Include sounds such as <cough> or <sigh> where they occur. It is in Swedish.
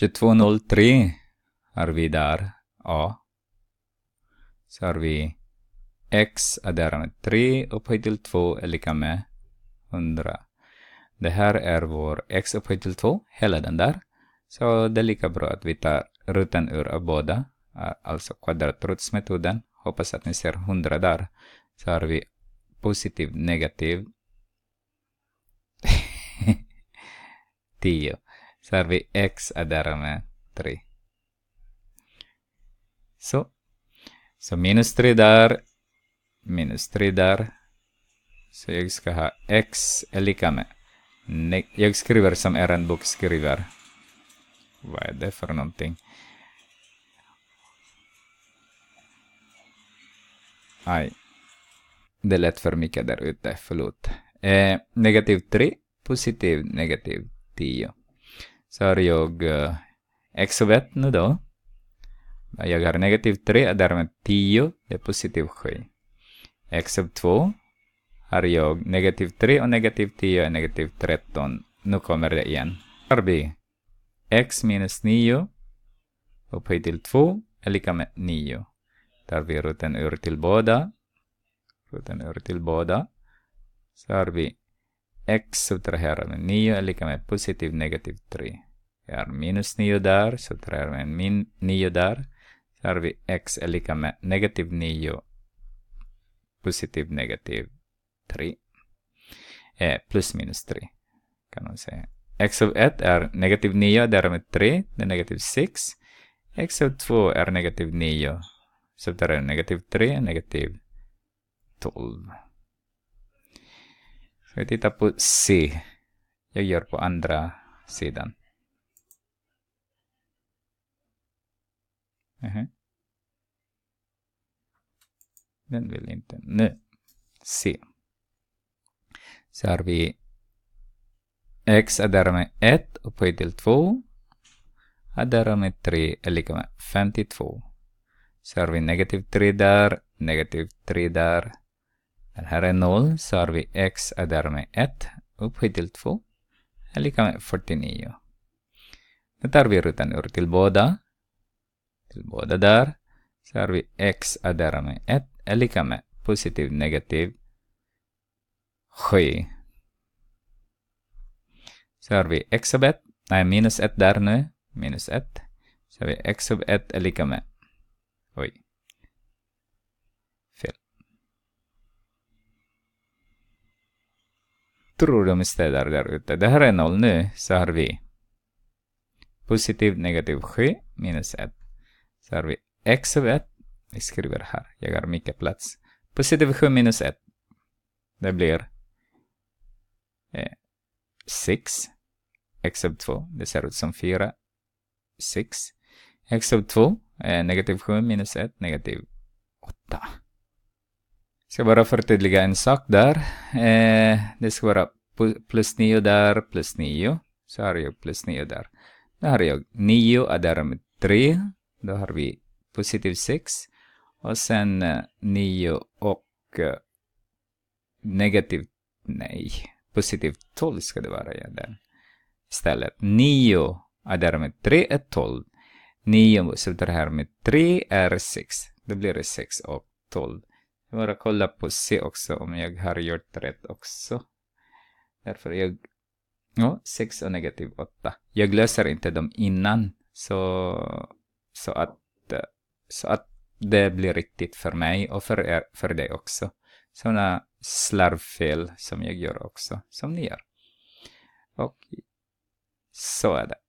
2203 har vi där, A. Så har vi X är med 3 upphöjt till 2 är lika med 100. Det här är vår X upphöjt till 2, hela den där. Så det är lika bra att vi tar rutan ur båda, eh, alltså kvadratrotsmetoden. Hoppas att ni ser 100 där. Så har vi positiv, negativ. 10. <laughs> Så vi x är därmed 3. Så. Så minus 3 där. Minus 3 där. Så jag ska ha x är lika med. jag skriver som er bok skriver. Vad är det för någonting? Aj. Det lät för mycket där ute, förlåt. Eh, negativ 3, positiv negativ 10 så har jag exovet eh, nu då. Jag har negativ 3, och därmed 10, det är positiv 7. Except 2 har jag negativ 3 och negativ 10 är negativ 13. Nu kommer det igen. Här vi X minus 9 upphöjt till 2 är lika med 9. Tar vi roten ur till båda. Roten ur till båda. Så har vi x subtraherar med 9 är lika med positiv negativ 3. Vi har minus 9 där, subtraherar med min 9 där. Så har vi x är lika med negativ 9, positiv negativ 3. Eh, plus minus 3 kan man säga. x av 1 är negativ 9, därmed 3, det är negativ 6. x av 2 är negativ 9, subtraherar negativ 3, negativ 12. Vi tittar på C. Jag gör på andra sidan. Uh mhm. -huh. Den vill inte. Nu. C. Så har vi x är därmed 1 och upphöjt till 2. Är med 3 är lika med 52. Så har vi negativ 3 där, negativ 3 där, den här är 0, så har vi x är därmed 1 upphöjt till 2 är lika med 49. Nu tar vi rutan ur till båda. Till båda där. Så har vi x är därmed 1 är lika med positiv negativ 7. Så har vi x sub 1, nej minus 1 där nu, minus 1. Så har vi x sub 1 är lika med, oj, tror de städar där ute. Det här är noll nu, så har vi positiv negativ 7 minus 1. Så har vi x av 1. Vi skriver här, jag har mycket plats. Positiv 7 minus 1. Det blir 6. x av 2, det ser ut som 4. 6. x av 2, eh, negativ 7 minus 1, negativ ska bara förtydliga en sak där. Eh, det ska vara plus 9 där, plus 9. Så har jag plus 9 där. Då har jag 9 adderar med 3. Då har vi positiv 6. Och sen 9 eh, och eh, negativ, nej, positiv 12 ska det vara ja, där. Istället nio adderar med 3 är tolv. Nio multiplicerar här med 3 är 6. Då blir det 6 och 12 bara kolla på C också om jag har gjort rätt också. Därför jag... Ja, 6 och negativ 8. Jag löser inte dem innan. Så, så, att, så att det blir riktigt för mig och för er, för dig också. Sådana slarvfel som jag gör också, som ni gör. Och så är det.